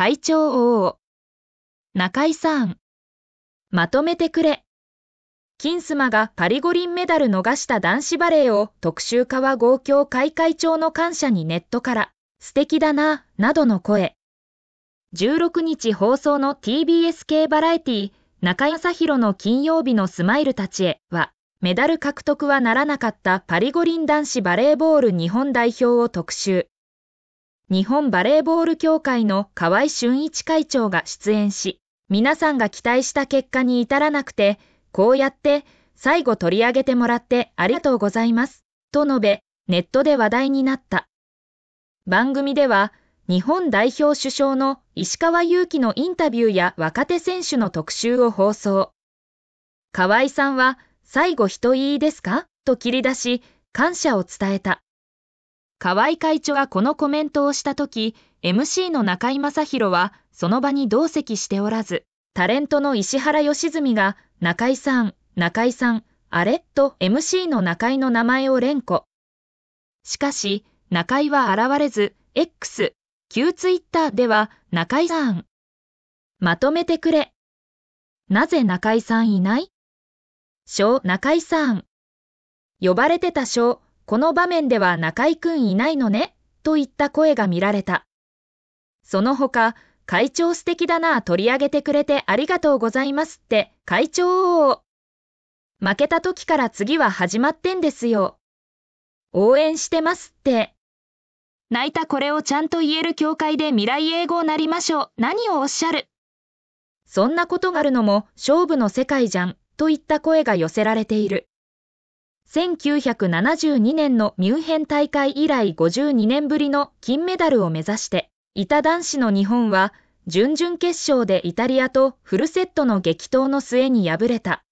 会長王。中井さん。まとめてくれ。金スマがパリ五輪メダル逃した男子バレーを特集川は協会会長の感謝にネットから、素敵だな、などの声。16日放送の TBS 系バラエティ、中井正宏の金曜日のスマイルたちへは、メダル獲得はならなかったパリ五輪男子バレーボール日本代表を特集。日本バレーボール協会の河合俊一会長が出演し、皆さんが期待した結果に至らなくて、こうやって最後取り上げてもらってありがとうございます、と述べ、ネットで話題になった。番組では、日本代表首相の石川祐希のインタビューや若手選手の特集を放送。河合さんは、最後人いいですかと切り出し、感謝を伝えた。河合会長がこのコメントをした時、MC の中井正宏はその場に同席しておらず、タレントの石原良純が中井さん、中井さん、あれと MC の中井の名前を連呼。しかし、中井は現れず、X、旧ツイッターでは中井さん。まとめてくれ。なぜ中井さんいない小中井さん。呼ばれてた小この場面では中居くんいないのね、といった声が見られた。その他、会長素敵だな、取り上げてくれてありがとうございますって、会長を。負けた時から次は始まってんですよ。応援してますって。泣いたこれをちゃんと言える教会で未来英語なりましょう。何をおっしゃるそんなことがあるのも勝負の世界じゃん、といった声が寄せられている。1972年のミュンヘン大会以来52年ぶりの金メダルを目指して、板男子の日本は準々決勝でイタリアとフルセットの激闘の末に敗れた。